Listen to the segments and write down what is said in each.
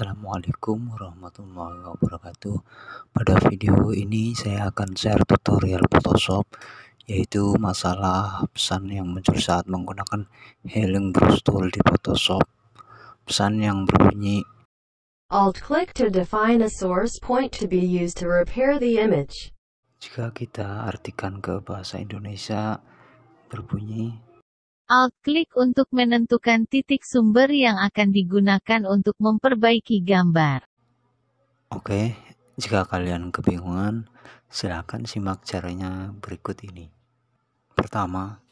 Assalamualaikum warahmatullahi wabarakatuh Pada video ini saya akan share tutorial Photoshop Yaitu masalah pesan yang muncul saat menggunakan Healing Brush Tool di Photoshop Pesan yang berbunyi Alt click to define a source point to be used to repair the image Jika kita artikan ke bahasa Indonesia berbunyi Alt klik untuk menentukan titik sumber yang akan digunakan untuk memperbaiki gambar. Oke, jika kalian kebingungan, silakan simak caranya berikut ini. Pertama,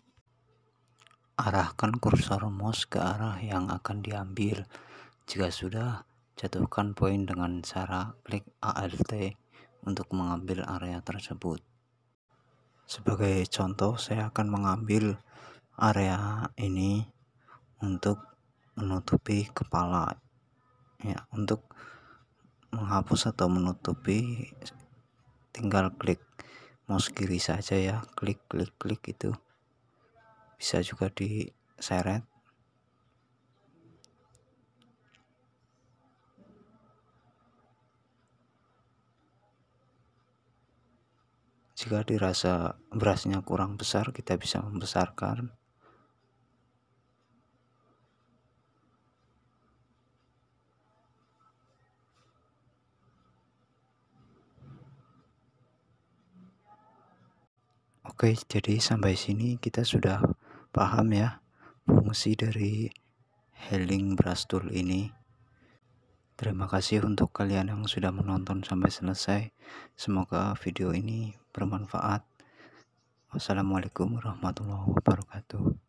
arahkan kursor mouse ke arah yang akan diambil. Jika sudah, jatuhkan poin dengan cara klik ALT untuk mengambil area tersebut. Sebagai contoh, saya akan mengambil area ini untuk menutupi kepala ya untuk menghapus atau menutupi tinggal klik mouse kiri saja ya klik klik klik itu bisa juga diseret jika dirasa berasnya kurang besar kita bisa membesarkan Oke, jadi sampai sini kita sudah paham ya fungsi dari healing brush tool ini. Terima kasih untuk kalian yang sudah menonton sampai selesai. Semoga video ini bermanfaat. Wassalamualaikum warahmatullahi wabarakatuh.